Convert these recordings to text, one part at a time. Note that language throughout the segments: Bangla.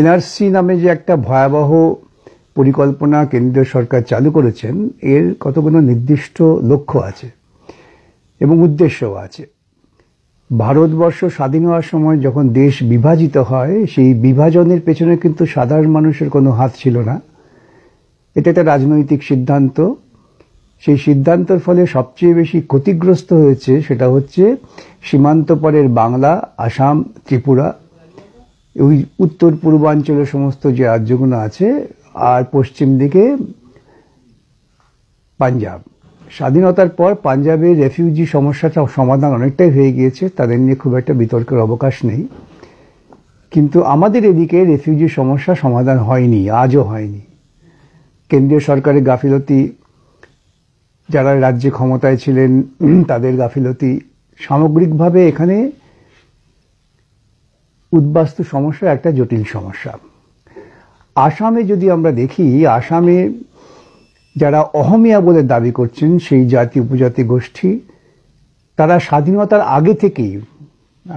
এনআরসি নামে যে একটা ভয়াবহ পরিকল্পনা কেন্দ্রীয় সরকার চালু করেছেন এর কতগুলো নির্দিষ্ট লক্ষ্য আছে এবং উদ্দেশ্যও আছে ভারতবর্ষ স্বাধীন হওয়ার সময় যখন দেশ বিভাজিত হয় সেই বিভাজনের পেছনে কিন্তু সাধারণ মানুষের কোনো হাত ছিল না এটা একটা রাজনৈতিক সিদ্ধান্ত সেই সিদ্ধান্তের ফলে সবচেয়ে বেশি ক্ষতিগ্রস্ত হয়েছে সেটা হচ্ছে সীমান্ত পরের বাংলা আসাম ত্রিপুরা ওই উত্তর পূর্বাঞ্চলের সমস্ত যে রাজ্যগুলো আছে আর পশ্চিম দিকে পাঞ্জাব স্বাধীনতার পর পাঞ্জাবে রেফিউজি সমস্যাটা সমাধান অনেকটাই হয়ে গিয়েছে তাদের নিয়ে খুব একটা বিতর্কের অবকাশ নেই কিন্তু আমাদের এদিকে রেফিউজি সমস্যা সমাধান হয়নি আজও হয়নি কেন্দ্রীয় সরকারের গাফিলতি যারা রাজ্যে ক্ষমতায় ছিলেন তাদের গাফিলতি সামগ্রিকভাবে এখানে উদ্বাস্তু সমস্যা একটা জটিল সমস্যা আসামে যদি আমরা দেখি আসামে যারা অহমিয়া বলে দাবি করছেন সেই জাতি উপজাতি গোষ্ঠী তারা স্বাধীনতার আগে থেকেই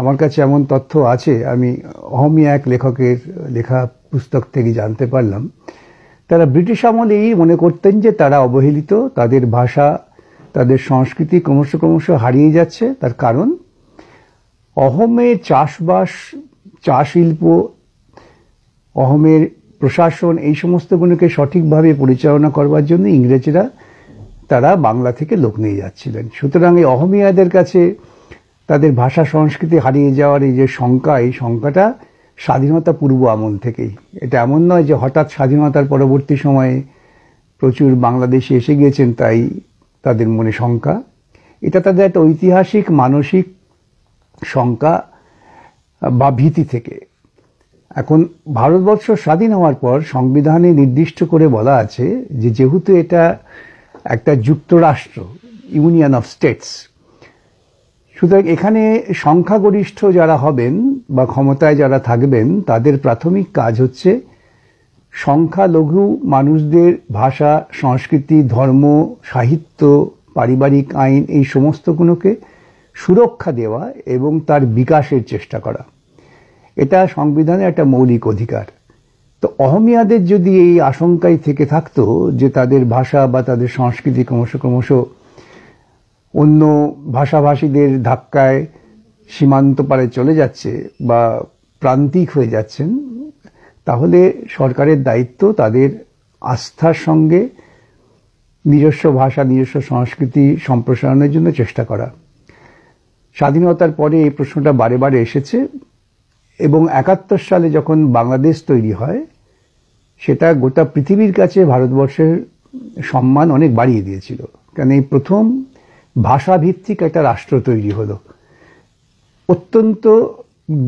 আমার কাছে এমন তথ্য আছে আমি অহমিয়া এক লেখকের লেখা পুস্তক থেকে জানতে পারলাম তারা ব্রিটিশ আমলেই মনে করতেন যে তারা অবহেলিত তাদের ভাষা তাদের সংস্কৃতি ক্রমশ ক্রমশ হারিয়ে যাচ্ছে তার কারণ অহমে চাষবাস চা শিল্প অহমের প্রশাসন এই সমস্তগুলোকে সঠিকভাবে পরিচালনা করবার জন্য ইংরেজরা তারা বাংলা থেকে লোক নিয়ে যাচ্ছিলেন সুতরাং এই অহমিয়াদের কাছে তাদের ভাষা সংস্কৃতি হারিয়ে যাওয়ার এই যে শঙ্কা এই শঙ্কাটা স্বাধীনতা পূর্ব আমল থেকেই এটা এমন নয় যে হঠাৎ স্বাধীনতার পরবর্তী সময়ে প্রচুর বাংলাদেশে এসে গিয়েছেন তাই তাদের মনে শঙ্কা এটা তাদের একটা ঐতিহাসিক মানসিক শঙ্কা বা ভীতি থেকে এখন ভারতবর্ষ স্বাধীন হওয়ার পর সংবিধানে নির্দিষ্ট করে বলা আছে যে যেহেতু এটা একটা যুক্তরাষ্ট্র ইউনিয়ন অফ স্টেটস সুতরাং এখানে সংখ্যাগরিষ্ঠ যারা হবেন বা ক্ষমতায় যারা থাকবেন তাদের প্রাথমিক কাজ হচ্ছে সংখ্যালঘু মানুষদের ভাষা সংস্কৃতি ধর্ম সাহিত্য পারিবারিক আইন এই সমস্তগুলোকে সুরক্ষা দেওয়া এবং তার বিকাশের চেষ্টা করা এটা সংবিধানে একটা মৌলিক অধিকার তো অহমিয়াদের যদি এই আশঙ্কাই থেকে থাকতো যে তাদের ভাষা বা তাদের সংস্কৃতি ক্রমশ ক্রমশ অন্য ভাষাভাষীদের ধাক্কায় সীমান্ত পারে চলে যাচ্ছে বা প্রান্তিক হয়ে যাচ্ছেন তাহলে সরকারের দায়িত্ব তাদের আস্থার সঙ্গে নিজস্ব ভাষা নিজস্ব সংস্কৃতি সম্প্রসারণের জন্য চেষ্টা করা স্বাধীনতার পরে এই প্রশ্নটা বারে বারে এসেছে এবং একাত্তর সালে যখন বাংলাদেশ তৈরি হয় সেটা গোটা পৃথিবীর কাছে ভারতবর্ষের সম্মান অনেক বাড়িয়ে দিয়েছিল কেন এই প্রথম ভাষাভিত্তিক একটা রাষ্ট্র তৈরি হলো অত্যন্ত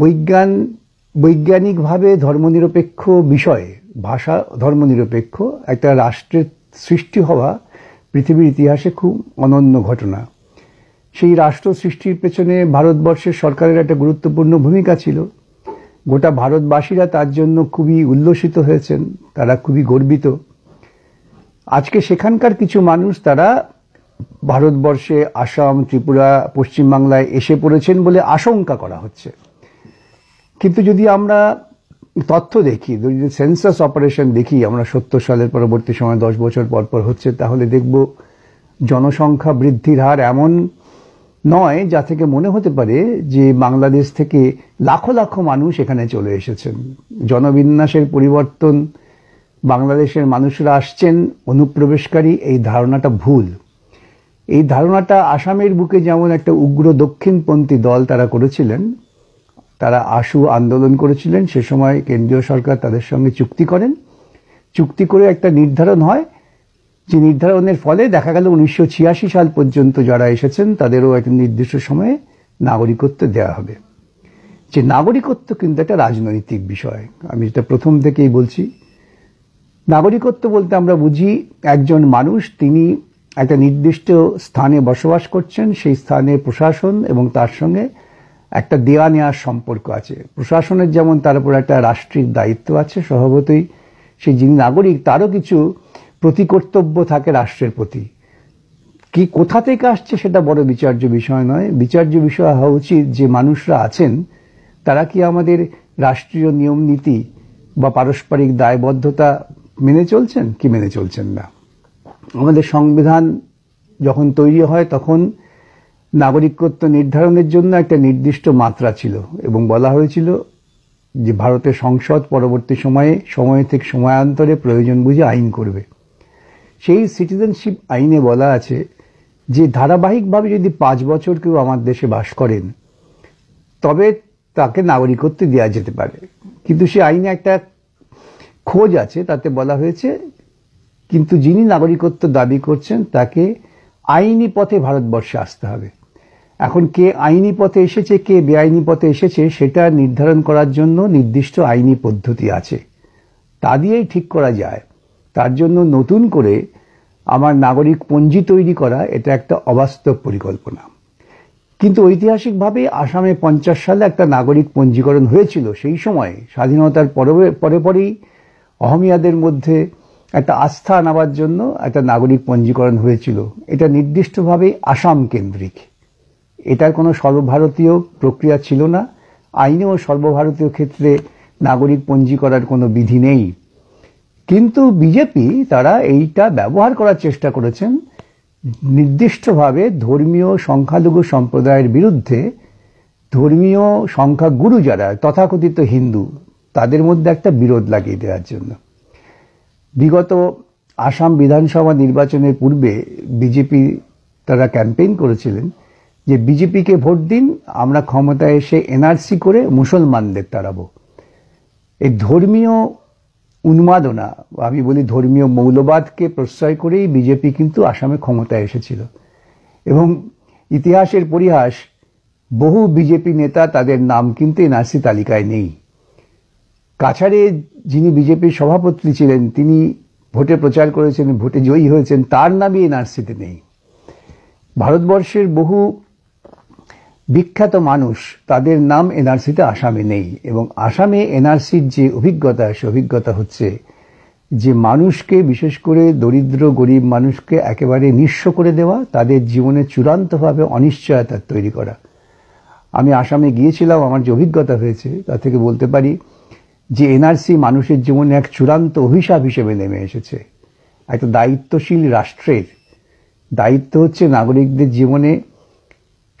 বৈজ্ঞান বৈজ্ঞানিকভাবে ধর্মনিরপেক্ষ বিষয়ে ভাষা ধর্মনিরপেক্ষ একটা রাষ্ট্রের সৃষ্টি হওয়া পৃথিবীর ইতিহাসে খুব অনন্য ঘটনা সেই রাষ্ট্র সৃষ্টির পেছনে ভারতবর্ষের সরকারের একটা গুরুত্বপূর্ণ ভূমিকা ছিল গোটা ভারতবাসীরা তার জন্য খুবই উল্লসিত হয়েছেন তারা খুবই গর্বিত আজকে সেখানকার কিছু মানুষ তারা ভারতবর্ষে আসাম ত্রিপুরা পশ্চিমবাংলায় এসে পড়েছেন বলে আশঙ্কা করা হচ্ছে কিন্তু যদি আমরা তথ্য দেখি যদি সেন্সাস অপারেশন দেখি আমরা সত্তর সালের পরবর্তী সময় দশ বছর পরপর হচ্ছে তাহলে দেখব জনসংখ্যা বৃদ্ধির হার এমন নয় যা থেকে মনে হতে পারে যে বাংলাদেশ থেকে লাখো লাখো মানুষ এখানে চলে এসেছেন জনবিন্যাসের পরিবর্তন বাংলাদেশের মানুষরা আসছেন অনুপ্রবেশকারী এই ধারণাটা ভুল এই ধারণাটা আসামের বুকে যেমন একটা উগ্র দক্ষিণপন্থী দল তারা করেছিলেন তারা আশু আন্দোলন করেছিলেন সে সময় কেন্দ্রীয় সরকার তাদের সঙ্গে চুক্তি করেন চুক্তি করে একটা নির্ধারণ হয় যে নির্ধারণের ফলে দেখা গেল উনিশশো সাল পর্যন্ত যারা এসেছেন তাদেরও একটা নির্দিষ্ট সময়ে নাগরিকত্ব দেওয়া হবে যে নাগরিকত্ব কিন্তু একটা রাজনৈতিক বিষয় আমি যেটা প্রথম থেকেই বলছি নাগরিকত্ব বলতে আমরা বুঝি একজন মানুষ তিনি একটা নির্দিষ্ট স্থানে বসবাস করছেন সেই স্থানে প্রশাসন এবং তার সঙ্গে একটা দেওয়া নেওয়ার সম্পর্ক আছে প্রশাসনের যেমন তার উপর একটা রাষ্ট্রিক দায়িত্ব আছে স্বভাবতই সেই যিনি নাগরিক তারও কিছু প্রতিকর্তব্য থাকে রাষ্ট্রের প্রতি কি কোথা থেকে আসছে সেটা বড় বিচার্য বিষয় নয় বিচার্য বিষয় হওয়া উচিত যে মানুষরা আছেন তারা কি আমাদের রাষ্ট্রীয় নিয়ম নীতি বা পারস্পরিক দায়বদ্ধতা মেনে চলছেন কি মেনে চলছেন না আমাদের সংবিধান যখন তৈরি হয় তখন নাগরিকত্ব নির্ধারণের জন্য একটা নির্দিষ্ট মাত্রা ছিল এবং বলা হয়েছিল যে ভারতের সংসদ পরবর্তী সময়ে সময় থেকে সময়ান্তরে প্রয়োজন বুঝে আইন করবে সেই সিটিজেনশিপ আইনে বলা আছে যে ধারাবাহিকভাবে যদি পাঁচ বছর কেউ আমার দেশে বাস করেন তবে তাকে নাগরিকত্ব দেওয়া যেতে পারে কিন্তু সে আইনে একটা খোঁজ আছে তাতে বলা হয়েছে কিন্তু যিনি নাগরিকত্ব দাবি করছেন তাকে আইনি পথে ভারতবর্ষে আসতে হবে এখন কে আইনি পথে এসেছে কে বেআইনি পথে এসেছে সেটা নির্ধারণ করার জন্য নির্দিষ্ট আইনি পদ্ধতি আছে তা দিয়েই ঠিক করা যায় তার জন্য নতুন করে আমার নাগরিক পঞ্জি তৈরি করা এটা একটা অবাস্তব পরিকল্পনা কিন্তু ঐতিহাসিকভাবে আসামে পঞ্চাশ সালে একটা নাগরিক পঞ্জীকরণ হয়েছিল সেই সময় স্বাধীনতার পরে পরেই অহমিয়াদের মধ্যে একটা আস্থা আনাবার জন্য একটা নাগরিক পঞ্জীকরণ হয়েছিল এটা নির্দিষ্টভাবে আসাম কেন্দ্রিক এটার কোনো সর্বভারতীয় প্রক্রিয়া ছিল না আইনেও সর্বভারতীয় ক্ষেত্রে নাগরিক পঞ্জী করার কোনো বিধি নেই কিন্তু বিজেপি তারা এইটা ব্যবহার করার চেষ্টা করেছেন নির্দিষ্টভাবে ধর্মীয় সংখ্যালঘু সম্প্রদায়ের বিরুদ্ধে ধর্মীয় সংখ্যাগুরু যারা তথাকথিত হিন্দু তাদের মধ্যে একটা বিরোধ লাগিয়ে দেওয়ার জন্য বিগত আসাম বিধানসভা নির্বাচনের পূর্বে বিজেপি তারা ক্যাম্পেইন করেছিলেন যে বিজেপিকে ভোট দিন আমরা ক্ষমতায় এসে এনআরসি করে মুসলমানদের তাড়াবো এই ধর্মীয় উন্মাদনা আমি বলি ধর্মীয় মৌলবাদকে প্রশ্রয় করেই বিজেপি কিন্তু আসামে ক্ষমতায় এসেছিল এবং ইতিহাসের পরিহাস বহু বিজেপি নেতা তাদের নাম কিন্তু এনআরসি তালিকায় নেই কাছাড়ে যিনি বিজেপির সভাপতি ছিলেন তিনি ভোটে প্রচার করেছেন ভোটে জয়ী হয়েছেন তার নামই এনআরসিতে নেই ভারতবর্ষের বহু বিখ্যাত মানুষ তাদের নাম এনআরসিতে আসামে নেই এবং আসামে এনআরসির যে অভিজ্ঞতা সে অভিজ্ঞতা হচ্ছে যে মানুষকে বিশেষ করে দরিদ্র গরিব মানুষকে একেবারে নিঃস্ব করে দেওয়া তাদের জীবনে চূড়ান্তভাবে অনিশ্চয়তা তৈরি করা আমি আসামে গিয়েছিলাম আমার যে অভিজ্ঞতা হয়েছে তা থেকে বলতে পারি যে এনআরসি মানুষের জীবনে এক চূড়ান্ত অভিশাপ হিসেবে নেমে এসেছে একটা দায়িত্বশীল রাষ্ট্রের দায়িত্ব হচ্ছে নাগরিকদের জীবনে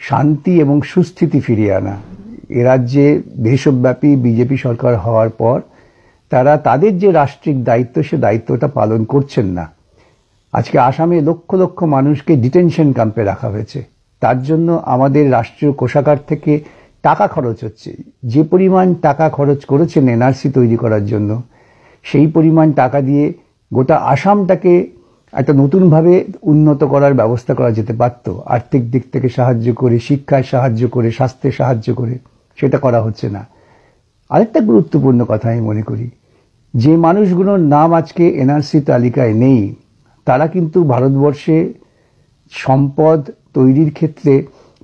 শান্তি এবং সুস্থিতি ফিরিয়ে আনা এ রাজ্যে দেশব্যাপী বিজেপি সরকার হওয়ার পর তারা তাদের যে রাষ্ট্রিক দায়িত্ব সে দায়িত্বটা পালন করছেন না আজকে আসামে লক্ষ লক্ষ মানুষকে ডিটেনশন ক্যাম্পে রাখা হয়েছে তার জন্য আমাদের রাষ্ট্রীয় কোষাগার থেকে টাকা খরচ হচ্ছে যে পরিমাণ টাকা খরচ করেছেন এনআরসি তৈরি করার জন্য সেই পরিমাণ টাকা দিয়ে গোটা আসামটাকে একটা নতুনভাবে উন্নত করার ব্যবস্থা করা যেতে পারত আর্থিক দিক থেকে সাহায্য করে শিক্ষায় সাহায্য করে স্বাস্থ্যে সাহায্য করে সেটা করা হচ্ছে না আরেকটা গুরুত্বপূর্ণ কথা আমি মনে করি যে মানুষগুলোর নাম আজকে এনআরসি তালিকায় নেই তারা কিন্তু ভারতবর্ষে সম্পদ তৈরির ক্ষেত্রে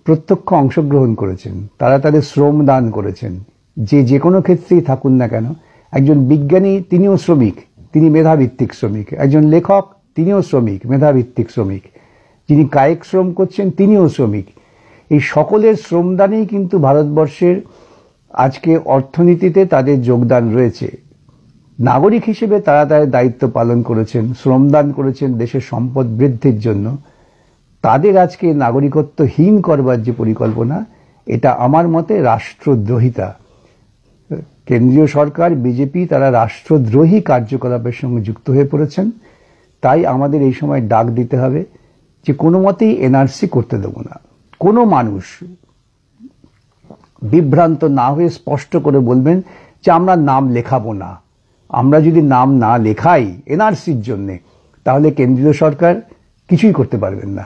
প্রত্যক্ষ অংশগ্রহণ করেছেন তারা তাদের শ্রম দান করেছেন যে যে কোনো ক্ষেত্রেই থাকুন না কেন একজন বিজ্ঞানী তিনিও শ্রমিক তিনি মেধাভিত্তিক শ্রমিক একজন লেখক তিনিও শ্রমিক মেধাভিত্তিক শ্রমিক যিনি কায়িক শ্রম করছেন তিনিও শ্রমিক এই সকলের শ্রমদানেই কিন্তু ভারতবর্ষের আজকে অর্থনীতিতে তাদের যোগদান রয়েছে নাগরিক হিসেবে তারা তাদের দায়িত্ব পালন করেছেন শ্রমদান করেছেন দেশের সম্পদ বৃদ্ধির জন্য তাদের আজকে নাগরিকত্বহীন করবার যে পরিকল্পনা এটা আমার মতে রাষ্ট্রদ্রোহিতা কেন্দ্রীয় সরকার বিজেপি তারা রাষ্ট্রদ্রোহী কার্যকলাপের সঙ্গে যুক্ত হয়ে পড়েছেন তাই আমাদের এই সময় ডাক দিতে হবে যে কোনো মতেই এনআরসি করতে দেবো না কোনো মানুষ বিভ্রান্ত না হয়ে স্পষ্ট করে বলবেন যে আমরা নাম লেখাবো না আমরা যদি নাম না লেখাই এনআরসির জন্যে তাহলে কেন্দ্রীয় সরকার কিছুই করতে পারবেন না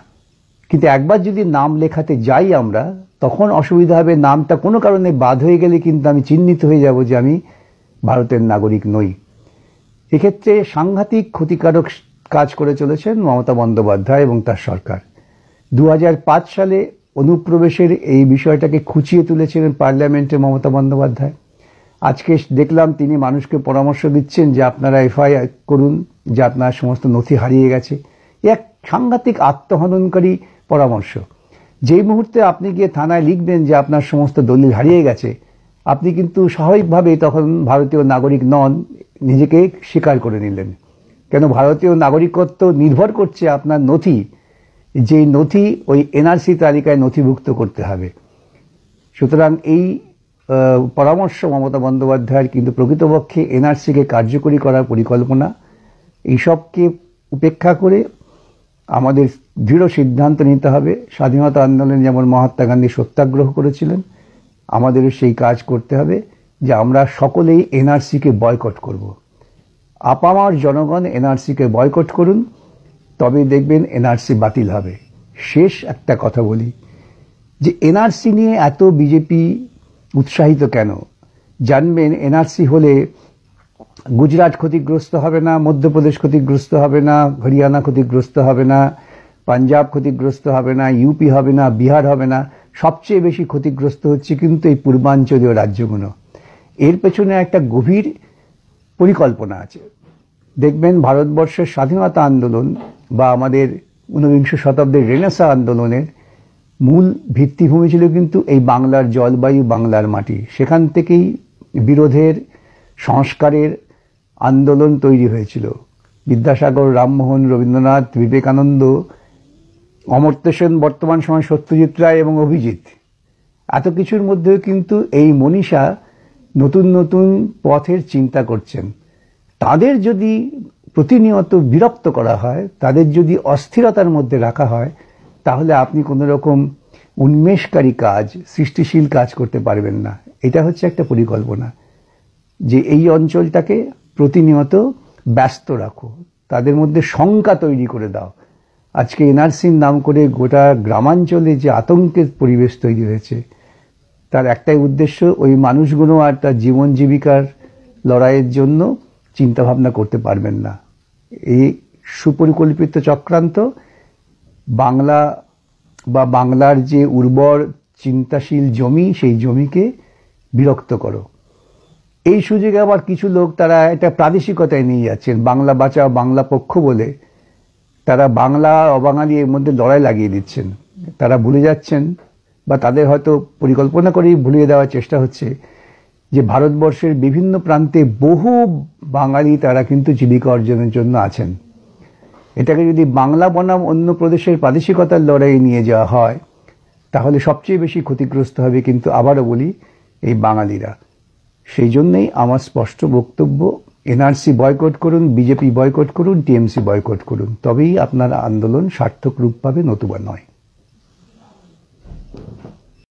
কিন্তু একবার যদি নাম লেখাতে যাই আমরা তখন অসুবিধা হবে নামটা কোনো কারণে বাদ হয়ে গেলে কিন্তু আমি চিহ্নিত হয়ে যাব যে আমি ভারতের নাগরিক নই এক্ষেত্রে সাংঘাতিক ক্ষতিকারক কাজ করে চলেছেন মমতা বন্দ্যোপাধ্যায় এবং তার সরকার দু সালে অনুপ্রবেশের এই বিষয়টাকে খুঁচিয়ে তুলেছিলেন পার্লামেন্টে মমতা বন্দ্যোপাধ্যায় আজকে দেখলাম তিনি মানুষকে পরামর্শ দিচ্ছেন যে আপনারা এফআইআর করুন যে আপনার সমস্ত নথি হারিয়ে গেছে এক সাংঘাতিক আত্মহননকারী পরামর্শ যেই মুহূর্তে আপনি গিয়ে থানায় লিখবেন যে আপনার সমস্ত দলিল হারিয়ে গেছে আপনি কিন্তু স্বাভাবিকভাবেই তখন ভারতীয় নাগরিক নন নিজেকে স্বীকার করে নিলেন কেন ভারতীয় নাগরিকত্ব নির্ভর করছে আপনার নথি যে নথি ওই এনআরসি তালিকায় নথিভুক্ত করতে হবে সুতরাং এই পরামর্শ মমতা বন্দ্যোপাধ্যায়ের কিন্তু প্রকৃতপক্ষে এনআরসিকে কার্যকরী করার পরিকল্পনা এইসবকে উপেক্ষা করে আমাদের দৃঢ় সিদ্ধান্ত নিতে হবে স্বাধীনতা আন্দোলনে যেমন মহাত্মা গান্ধী সত্যাগ্রহ করেছিলেন আমাদেরও সেই কাজ করতে হবে যে আমরা সকলেই এনআরসিকে বয়কট করবো আপামার জনগণ এনআরসিকে বয়কট করুন তবেই দেখবেন এনআরসি বাতিল হবে শেষ একটা কথা বলি যে এনআরসি নিয়ে এত বিজেপি উৎসাহিত কেন জানবেন এনআরসি হলে গুজরাট ক্ষতিগ্রস্ত হবে না মধ্যপ্রদেশ ক্ষতিগ্রস্ত হবে না হরিয়ানা ক্ষতিগ্রস্ত হবে না পাঞ্জাব ক্ষতিগ্রস্ত হবে না ইউপি হবে না বিহার হবে না সবচেয়ে বেশি ক্ষতিগ্রস্ত হচ্ছে কিন্তু এই পূর্বাঞ্চলীয় রাজ্যগুলো এর পেছনে একটা গভীর পরিকল্পনা আছে দেখবেন ভারতবর্ষের স্বাধীনতা আন্দোলন বা আমাদের ঊনবিংশ শতাব্দীর রেনেসা আন্দোলনের মূল ভিত্তিভূমি ছিল কিন্তু এই বাংলার জলবায়ু বাংলার মাটি সেখান থেকেই বিরোধের সংস্কারের আন্দোলন তৈরি হয়েছিল বিদ্যাসাগর রামমোহন রবীন্দ্রনাথ বিবেকানন্দ অমর্ত্য সেন বর্তমান সময় সত্যজিৎ রায় এবং অভিজিৎ এত কিছুর মধ্যেও কিন্তু এই মনীষা নতুন নতুন পথের চিন্তা করছেন তাদের যদি প্রতিনিয়ত বিরক্ত করা হয় তাদের যদি অস্থিরতার মধ্যে রাখা হয় তাহলে আপনি কোনো রকম উন্মেষকারী কাজ সৃষ্টিশীল কাজ করতে পারবেন না এটা হচ্ছে একটা পরিকল্পনা যে এই অঞ্চলটাকে প্রতিনিয়ত ব্যস্ত রাখো তাদের মধ্যে শঙ্কা তৈরি করে দাও আজকে এনআরসির নাম করে গোটা গ্রামাঞ্চলে যে আতঙ্কের পরিবেশ তৈরি হয়েছে তার একটাই উদ্দেশ্য ওই মানুষগুলো আর তার জীবন জীবিকার লড়াইয়ের জন্য চিন্তাভাবনা করতে পারবেন না এই সুপরিকল্পিত চক্রান্ত বাংলা বা বাংলার যে উর্বর চিন্তাশীল জমি সেই জমিকে বিরক্ত করো এই সুযোগে আবার কিছু লোক তারা এটা প্রাদেশিকতায় নিয়ে যাচ্ছেন বাংলা বাঁচা বাংলা পক্ষ বলে তারা বাংলা অবাঙালি এর মধ্যে লড়াই লাগিয়ে দিচ্ছেন তারা ভুলে যাচ্ছেন বা তাদের হয়তো পরিকল্পনা করেই ভুলিয়ে দেওয়ার চেষ্টা হচ্ছে যে ভারতবর্ষের বিভিন্ন প্রান্তে বহু বাঙালি তারা কিন্তু জীবিকা অর্জনের জন্য আছেন এটাকে যদি বাংলা বনাম অন্য প্রদেশের প্রাদেশিকতার লড়াই নিয়ে যাওয়া হয় তাহলে সবচেয়ে বেশি ক্ষতিগ্রস্ত হবে কিন্তু আবারও বলি এই বাঙালিরা সেই জন্যেই আমার স্পষ্ট বক্তব্য এনআরসি বয়কট করুন বিজেপি বয়কট করুন টিএমসি বয়কট করুন তবেই আপনার আন্দোলন সার্থক রূপ পাবে নতুবা নয়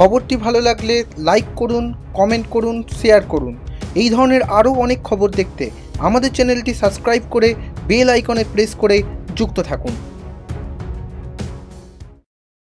খবরটি ভালো লাগলে লাইক করুন কমেন্ট করুন শেয়ার করুন এই ধরনের আরও অনেক খবর দেখতে আমাদের চ্যানেলটি সাবস্ক্রাইব করে বেল আইকনে প্রেস করে যুক্ত থাকুন